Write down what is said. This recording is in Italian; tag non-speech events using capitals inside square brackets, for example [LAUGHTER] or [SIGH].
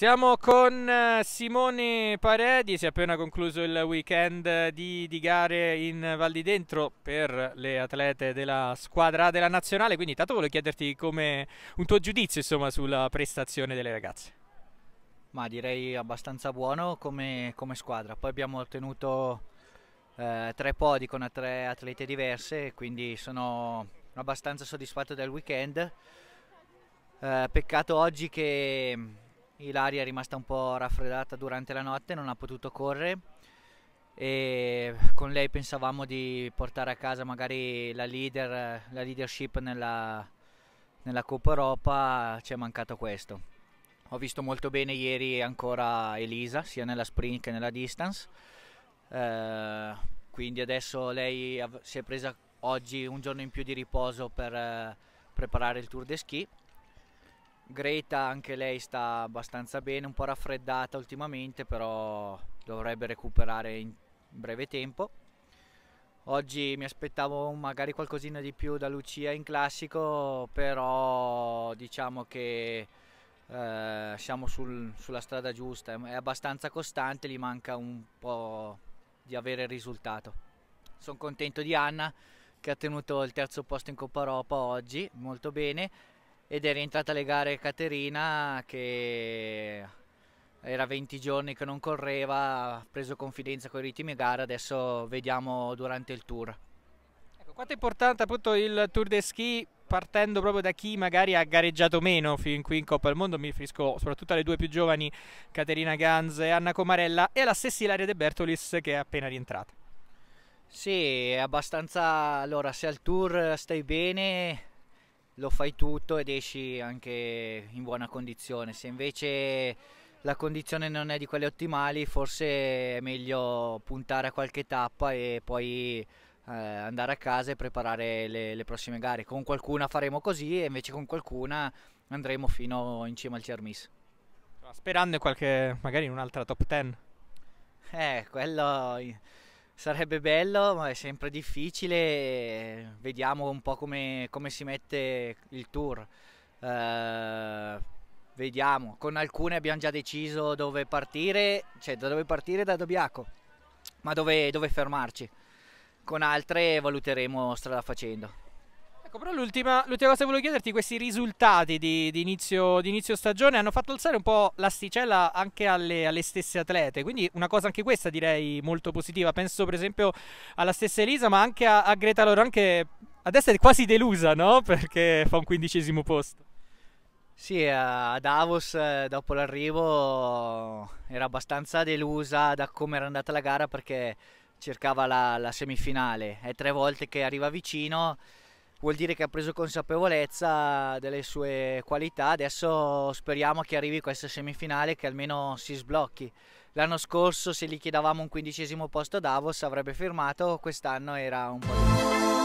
Siamo con eh, Simone Paredi, si è appena concluso il weekend di, di, gare in Val di Dentro per le atlete della squadra della nazionale, quindi intanto volevo chiederti come un tuo giudizio insomma, sulla prestazione delle ragazze. Ma direi abbastanza buono come, come squadra, poi abbiamo ottenuto eh, tre podi con tre atlete diverse, quindi sono abbastanza soddisfatto del weekend. Eh, peccato oggi che Ilaria è rimasta un po' raffreddata durante la notte, non ha potuto correre e con lei pensavamo di portare a casa magari la, leader, la leadership nella, nella Coppa Europa, ci è mancato questo. Ho visto molto bene ieri ancora Elisa, sia nella sprint che nella distance, eh, quindi adesso lei si è presa oggi un giorno in più di riposo per eh, preparare il Tour de Ski Greta anche lei sta abbastanza bene, un po' raffreddata ultimamente, però dovrebbe recuperare in breve tempo. Oggi mi aspettavo magari qualcosina di più da Lucia in classico, però diciamo che eh, siamo sul, sulla strada giusta, è abbastanza costante, gli manca un po' di avere il risultato. Sono contento di Anna che ha tenuto il terzo posto in Coppa Europa oggi, molto bene ed è rientrata alle gare Caterina che era 20 giorni che non correva, ha preso confidenza con i ritmi gara, adesso vediamo durante il tour. Ecco, quanto è importante appunto il tour de ski partendo proprio da chi magari ha gareggiato meno fin qui in Coppa del Mondo, mi riferisco soprattutto alle due più giovani, Caterina Ganz e Anna Comarella, e alla stessa Ilaria De Bertolis che è appena rientrata. Sì, è abbastanza... allora se al tour stai bene lo fai tutto ed esci anche in buona condizione. Se invece la condizione non è di quelle ottimali, forse è meglio puntare a qualche tappa e poi eh, andare a casa e preparare le, le, prossime gare. Con qualcuna faremo così e invece con qualcuna andremo fino in cima al Cermis. Sperando in qualche, magari in un'altra top 10. Eh, quello Sarebbe bello, ma è sempre difficile. Eh, vediamo un po' come, come si mette il tour. Uh, vediamo. Con alcune abbiamo già deciso dove partire, cioè da dove partire da Dobiaco, ma dove, dove fermarci. Con altre valuteremo strada facendo. Ecco, però l'ultima, cosa che volevo chiederti, questi risultati di, di, inizio, di, inizio, stagione hanno fatto alzare un po' l'asticella anche alle, alle, stesse atlete, quindi una cosa anche questa direi molto positiva, penso per esempio alla stessa Elisa, ma anche a, a Greta Loro. che adesso è quasi delusa, no? [LAUGHS] Perché fa un quindicesimo posto. Sì, a Davos eh, dopo l'arrivo era abbastanza delusa da come era andata la gara perché cercava la, la semifinale, è tre volte che arriva vicino vuol dire che ha preso consapevolezza delle sue qualità. Adesso speriamo che arrivi questa semifinale che almeno si sblocchi. L'anno scorso se gli chiedavamo un quindicesimo posto a Davos avrebbe firmato, quest'anno era un po'...